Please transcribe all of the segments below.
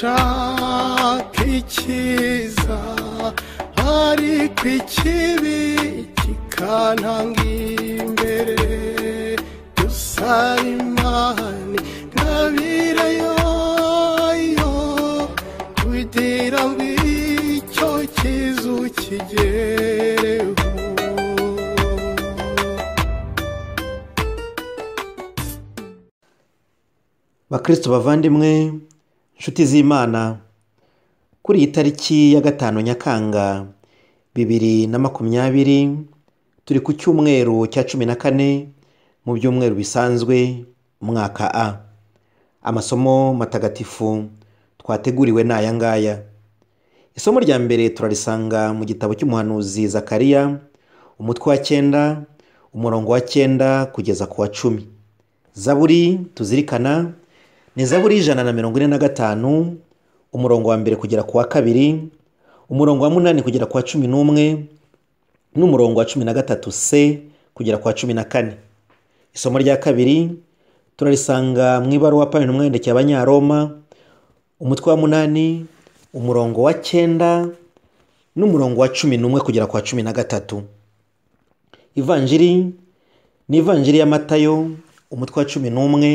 ushaka icyiza ariko ikibi kikantanga imbere dusaba imana ntabirayo kugira ngo icyo kizu kigereho bakristo bavandimwe inshuti z'imana kuri iyi tariki ya gatanu nyakanga bibiri na makumyabiri turi ku cyumweru cya cumi na kane mu byumweru bisanzwe mwaka a amasomo matagatifu twateguriwe ni aya ngaya isomo rya mbere turarisanga mu gitabo cy'umuhanuzi zakariya umutwe wa cyenda umurongo wa cyenda kugeza ku wa cumi zaburi tuzirikana ni zaburi y'ijana na mirongo ine na gatanu umurongo wa mbere kugera ku wa kabiri umurongo wa munani kugera ku wa cumi n'umwe n'umurongo wa cumi na gatatu c kugera ku wa cumi na kane isomo rya kabiri turarisanga mu ibaruwa pawulo umwendekeye abanyaroma umutwe wa munani umurongo wa cyenda n'umurongo wa cumi n'umwe kugera ku wa cumi na gatatu ivanjiri ni ivanjiri ya umutwe wa cumi n'umwe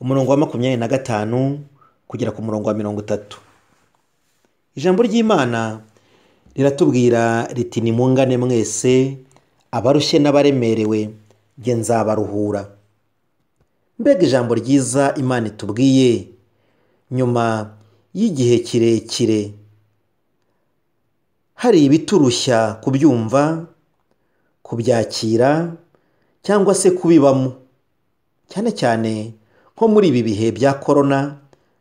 umurongo wa makumyabiri na gatanu kugera ku murongo wa mirongo itatu ijambo ry'imana riratubwira riti nimungane mwese abarushye n'abaremerewe nge nzabaruhura mbega ijambo ryiza imana itubwiye nyuma y'igihe kirekire hari ibiturushya kubyumva kubyakira cyangwa se kubibamo cyane cyane nko muri ibi bihe bya korona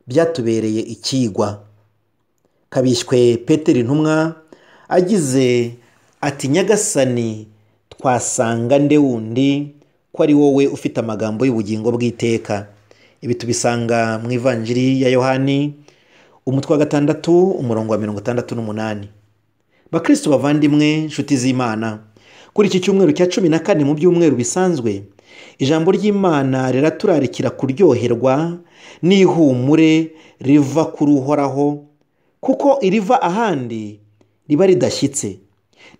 byatubereye ikigwa kabishywe peteri ntumwa agize ati nyagasani twasanga nde wundi ko ari wowe ufite amagambo y'ubugingo bw'iteka ibi tubisanga mu ivanjiri ya yohani umutwe wa gatandatu umurongo wa mirongo itandatu n'umunani bakristo bavandimwe inshuti z'imana kuri iki cyumweru cya cumi na kane mu byumweru bisanzwe ijambo ry'imana riraturarikira kuryoherwa n'ihumure riva kuri uhoraho kuko iriva ahandi riba ridashyitse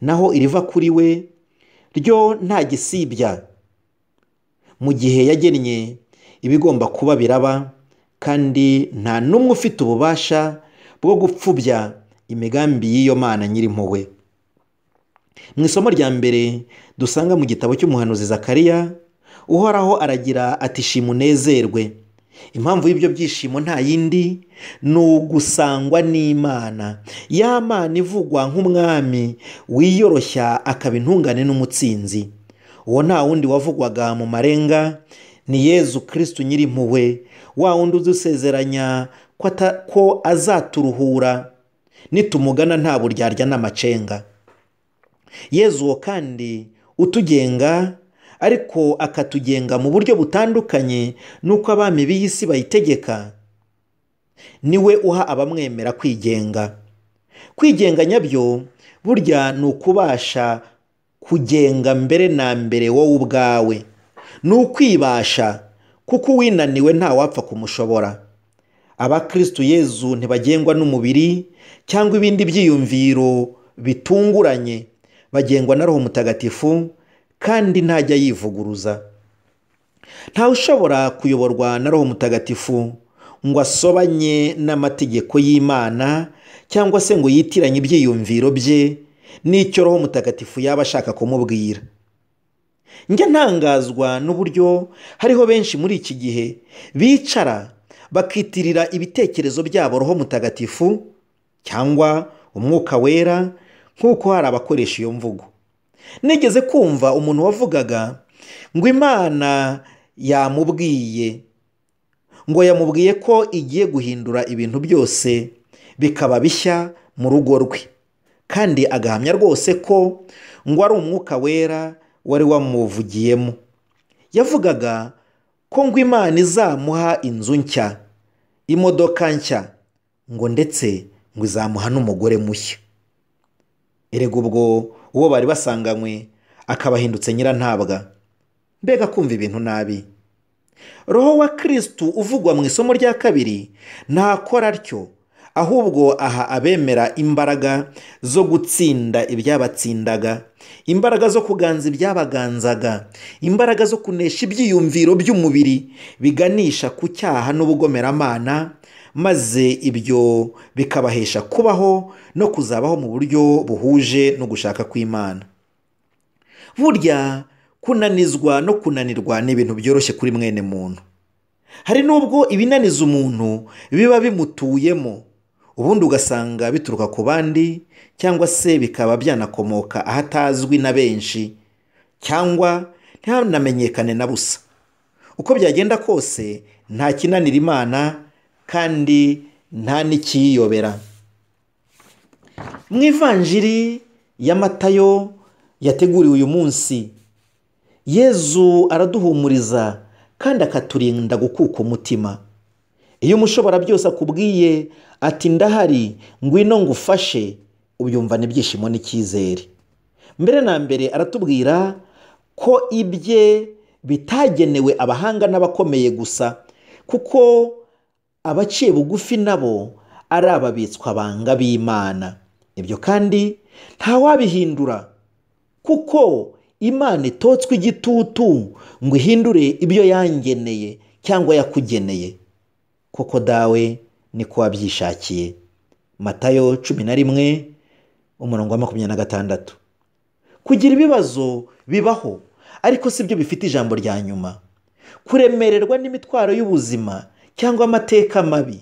naho iriva kuri we ryo nta gisibya mu gihe yagennye ibigomba kuba biraba kandi nta n'umwe ufite ububasha bwo gupfubya imigambi y'iyo mana nyir'impuhwe mu isomo rya mbere dusanga mu gitabo cy'umuhanuzi Zakariya uhoraho aragira ati shimunezerwe impamvu y'ibyo byishimo nta yindi ni ugusangwa n'imana ya mana ivugwa nk'umwami wiyoroshya akaba intungane n'umutsinzi uwo nta wundi wavugwaga mu marenga ni yezu kirisitu nyirimpuhwe wa wundi udusezeranya ko azaturuhura nitumugana nta buryarya n'amacenga yezu wo kandi utugenga ariko akatugenga mu buryo butandukanye n'uko abami b'iyi si bayitegeka niwe uha abamwemera kwigenga kwigenga nyabyo burya ni ukubasha kugenga mbere na mbere wowe ubwawe ni ukwibasha kuko nta wapfa kumushobora abakirisitu yezu ntibagengwa n'umubiri cyangwa ibindi byiyumviro bitunguranye bagengwa na roho mutagatifu kandi ntajya yivuguruza ntawe ushobora kuyoborwa na roho mutagatifu ngo asobanye n'amategeko y'imana cyangwa se ngo yitiranye ibyiyumviro bye n'icyo roho mutagatifu yaba ashaka kumubwira njya ntangazwa n'uburyo hariho benshi muri iki gihe bicara bakitirira ibitekerezo byabo roho mutagatifu cyangwa umwuka wera nk'uko hari abakoresha iyo mvugo nigeze kumva umuntu wavugaga ngo imana yamubwiye ngo yamubwiye ko igiye guhindura ibintu byose bikaba bishya mu rugo rwe kandi agahamya rwose ko ngo ari umwuka wera wari wamuvugiyemo yavugaga ko ngo imana izamuha inzu nshya imodoka nshya ngo ndetse ngo izamuha n'umugore mushya erega ubwo uwo bari basanganywe akabahindutse nyirantabwa mbega kumva ibintu nabi roho wa kirisitu uvugwa mu isomo rya kabiri ntakora atyo ahubwo aha abemera imbaraga zo gutsinda ibyabatsindaga imbaraga zo kuganza ibyabaganzaga imbaraga zo kunesha ibyiyumviro by'umubiri biganisha ku cyaha n'ubugomeramana maze ibyo bikabahesha kubaho no kuzabaho mu buryo buhuje no gushaka kw'imana burya kunanizwa no kunanirwa ni ibintu byoroshye kuri mwene muntu hari n'ubwo ibinaniza umuntu biba bimutuyemo ubundi ugasanga bituruka ku bandi cyangwa se bikaba byanakomoka ahatazwi na benshi cyangwa ntanamenyekane na busa uko byagenda kose nta kinanira imana kandi nta n'ikiyiyobera mu ivanjiri ya matayo yateguriwe uyu munsi yezu araduhumuriza kandi akaturinda gukuka umutima iyo umushobora byose akubwiye ati ndahari ngwino ngufashe ubyumva nibyishimo n'icyizere mbere na mbere aratubwira ko ibye bitagenewe abahanga n'abakomeye gusa kuko abaciye bugufi nabo ari ababitswa banga b'imana ibyo kandi ntawabihindura kuko imana itotswe igitutu ngo ihindure ibyo yangeneye cyangwa yakugeneye koko dawe niko wabyishakiye matayo cumi na rimwe umurongo wa makumyabiri na gatandatu kugira ibibazo bibaho ariko si byo bifite ijambo rya nyuma kuremererwa n'imitwaro y'ubuzima cyangwa amateka mabi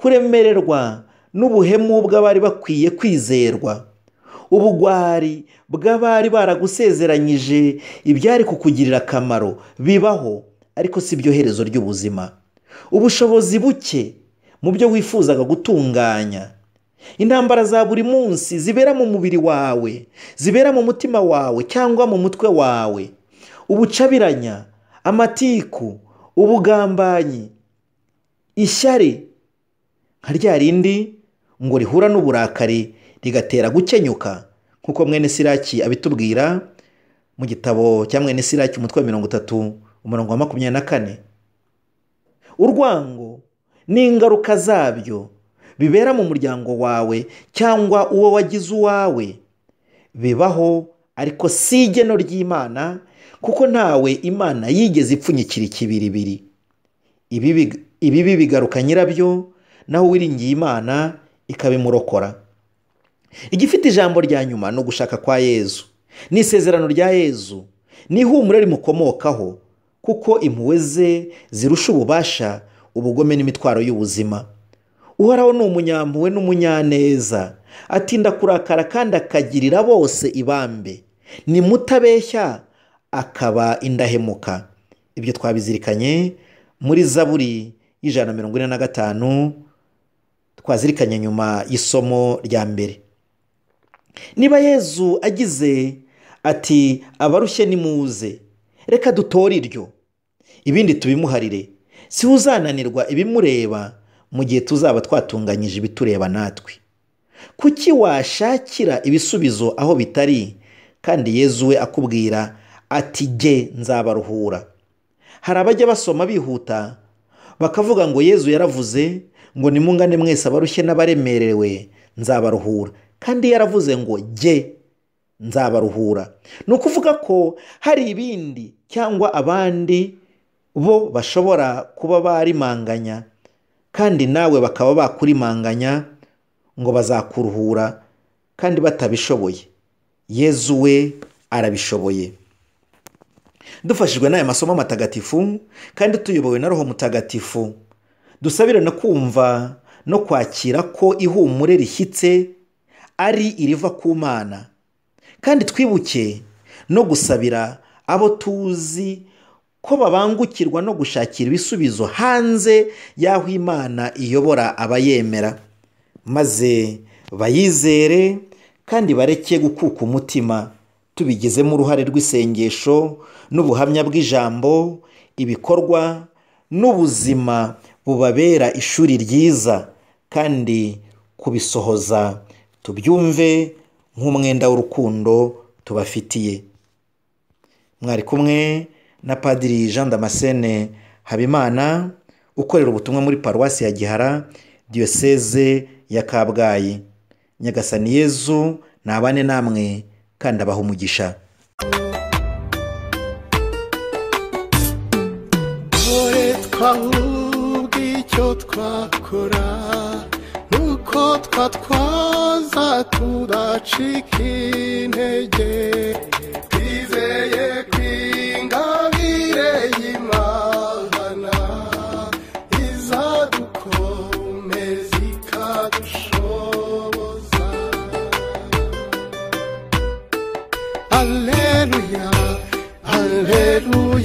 kuremererwa n'ubuhemu bw'abari bakwiye kwizerwa ubugwari bw'abari baragusezeranyije ibyari kukugirira akamaro bibaho ariko si byo herezo ry'ubuzima ubushobozi buke mu byo wifuzaga gutunganya intambara za buri munsi zibera mu mubiri wawe zibera mu mutima wawe cyangwa mu mutwe wawe ubucabiranya amatiku ubugambanyi ishyari nka rya rindi ngo rihura n'uburakari rigatera gukenyuka nk'uko mwene siraki abitubwira mu gitabo cya mwene siraki umutwe wa mirongo itatu umurongo wa makumyabiri na kane urwango n'ingaruka zabyo bibera mu muryango wawe cyangwa uwo wagize uwawe bibaho ariko si igeno ry'imana kuko ntawe imana yigeze ipfunyikira ikibiribiri ibibi bigaruka nyirabyo naho wiringiye imana ikabimurokora igifite ijambo rya nyuma ni ugushaka kwa yezu ni isezerano rya yezu ni ihumure rimukomokaho kuko impuwe ze zirusha ububasha ubugome n'imitwaro y'ubuzima uhoraho ni umunyampuwe n'umunyaneza atinda kurakara kandi akagirira bose ibambe ni mutabeshya akaba indahemuka ibyo twabizirikanye muri zaburi y'ijana na mirongo ine na gatanu twazirikanye nyuma y'isomo rya mbere niba yezu agize ati abarushye nimuze reka dutore iryo ibindi tubimuharire si uzananirwa ibimureba mu gihe tuzaba twatunganyije ibitureba natwe kuki washakira ibisubizo aho bitari kandi yezu we akubwira ati jye nzabaruhura hari abajya basoma bihuta bakavuga ngo yezu yaravuze ngo nimungane mwese abarushye n'abaremerewe nzabaruhura kandi yaravuze ngo jye nzabaruhura ni ukuvuga ko hari ibindi cyangwa abandi bo bashobora kuba barimanganya kandi nawe bakaba bakurimanganya ngo bazakuruhura kandi batabishoboye yezu we arabishoboye dufashijwe n'aya masomo matagatifu kandi tuyobowe na roho mutagatifu dusabire no kumva no kwakira ko ihumure rishyitse ari iriva ku mana kandi twibuke no gusabira abo tuzi ko babangukirwa no gushakira ibisubizo hanze y'aho imana iyobora abayemera maze bayizere kandi bareke gukuka umutima tubigizemo uruhare rw'isengesho n'ubuhamya bw'ijambo ibikorwa n'ubuzima bubabera ishuri ryiza kandi kubisohoza tubyumve nk'umwenda w'urukundo tubafitiye mwari kumwe na padiri jean damascene habimana ukorera ubutumwa muri paruwasi ya gihara diyoseze ya kabgayi nyagasani yezu nabane namwe kandi abaha umugisha twahubwe icyo twakora nuko twatwaza tudacika intege